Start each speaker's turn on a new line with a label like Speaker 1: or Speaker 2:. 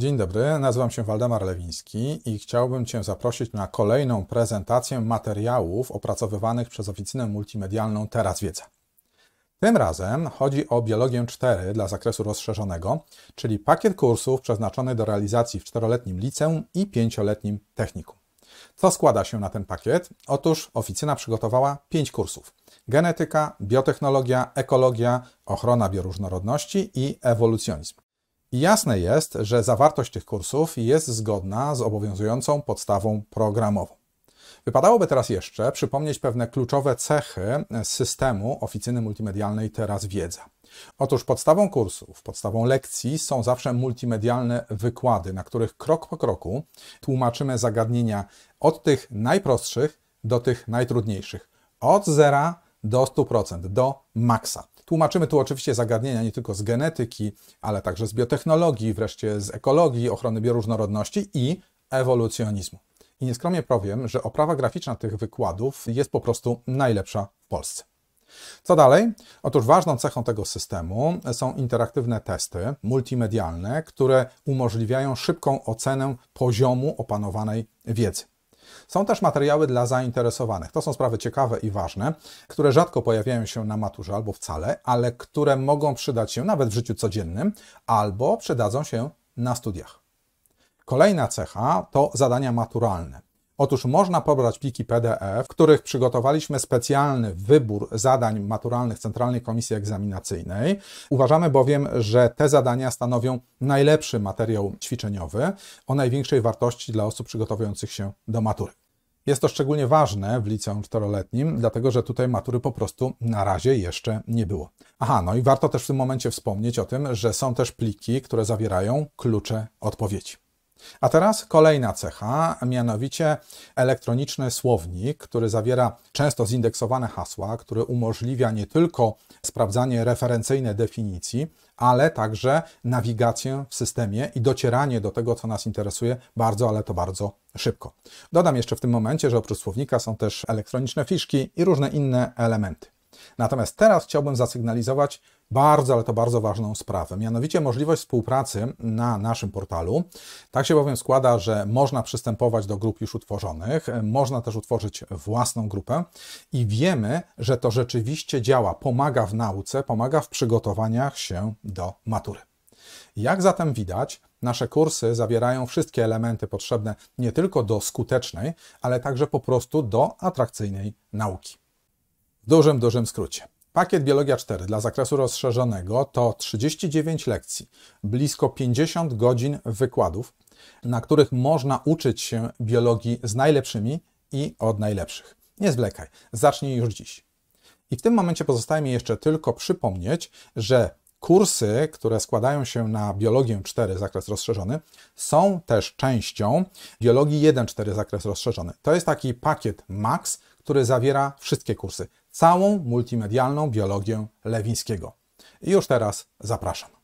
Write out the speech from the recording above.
Speaker 1: Dzień dobry, nazywam się Waldemar Lewiński i chciałbym Cię zaprosić na kolejną prezentację materiałów opracowywanych przez oficynę multimedialną Teraz Wiedza. Tym razem chodzi o Biologię 4 dla zakresu rozszerzonego, czyli pakiet kursów przeznaczony do realizacji w czteroletnim liceum i pięcioletnim technikum. Co składa się na ten pakiet? Otóż oficyna przygotowała 5 kursów: genetyka, biotechnologia, ekologia, ochrona bioróżnorodności i ewolucjonizm. Jasne jest, że zawartość tych kursów jest zgodna z obowiązującą podstawą programową. Wypadałoby teraz jeszcze przypomnieć pewne kluczowe cechy systemu oficyny multimedialnej Teraz Wiedza. Otóż podstawą kursów, podstawą lekcji są zawsze multimedialne wykłady, na których krok po kroku tłumaczymy zagadnienia od tych najprostszych do tych najtrudniejszych, od zera do 100%, do maksa. Tłumaczymy tu oczywiście zagadnienia nie tylko z genetyki, ale także z biotechnologii, wreszcie z ekologii, ochrony bioróżnorodności i ewolucjonizmu. I nieskromnie powiem, że oprawa graficzna tych wykładów jest po prostu najlepsza w Polsce. Co dalej? Otóż ważną cechą tego systemu są interaktywne testy multimedialne, które umożliwiają szybką ocenę poziomu opanowanej wiedzy. Są też materiały dla zainteresowanych. To są sprawy ciekawe i ważne, które rzadko pojawiają się na maturze albo wcale, ale które mogą przydać się nawet w życiu codziennym albo przydadzą się na studiach. Kolejna cecha to zadania maturalne. Otóż można pobrać pliki PDF, w których przygotowaliśmy specjalny wybór zadań maturalnych Centralnej Komisji Egzaminacyjnej. Uważamy bowiem, że te zadania stanowią najlepszy materiał ćwiczeniowy o największej wartości dla osób przygotowujących się do matury. Jest to szczególnie ważne w liceum czteroletnim, dlatego że tutaj matury po prostu na razie jeszcze nie było. Aha, no i warto też w tym momencie wspomnieć o tym, że są też pliki, które zawierają klucze odpowiedzi. A teraz kolejna cecha, a mianowicie elektroniczny słownik, który zawiera często zindeksowane hasła, który umożliwia nie tylko sprawdzanie referencyjne definicji, ale także nawigację w systemie i docieranie do tego, co nas interesuje bardzo, ale to bardzo szybko. Dodam jeszcze w tym momencie, że oprócz słownika są też elektroniczne fiszki i różne inne elementy. Natomiast teraz chciałbym zasygnalizować bardzo, ale to bardzo ważną sprawę, mianowicie możliwość współpracy na naszym portalu. Tak się bowiem składa, że można przystępować do grup już utworzonych, można też utworzyć własną grupę i wiemy, że to rzeczywiście działa, pomaga w nauce, pomaga w przygotowaniach się do matury. Jak zatem widać, nasze kursy zawierają wszystkie elementy potrzebne nie tylko do skutecznej, ale także po prostu do atrakcyjnej nauki. W dużym, dużym skrócie. Pakiet Biologia 4 dla zakresu rozszerzonego to 39 lekcji, blisko 50 godzin wykładów, na których można uczyć się biologii z najlepszymi i od najlepszych. Nie zwlekaj, zacznij już dziś. I w tym momencie pozostaje mi jeszcze tylko przypomnieć, że kursy, które składają się na biologię 4 zakres rozszerzony, są też częścią biologii 1.4 zakres rozszerzony. To jest taki pakiet MAX, który zawiera wszystkie kursy, całą multimedialną biologię Lewińskiego. I już teraz zapraszam.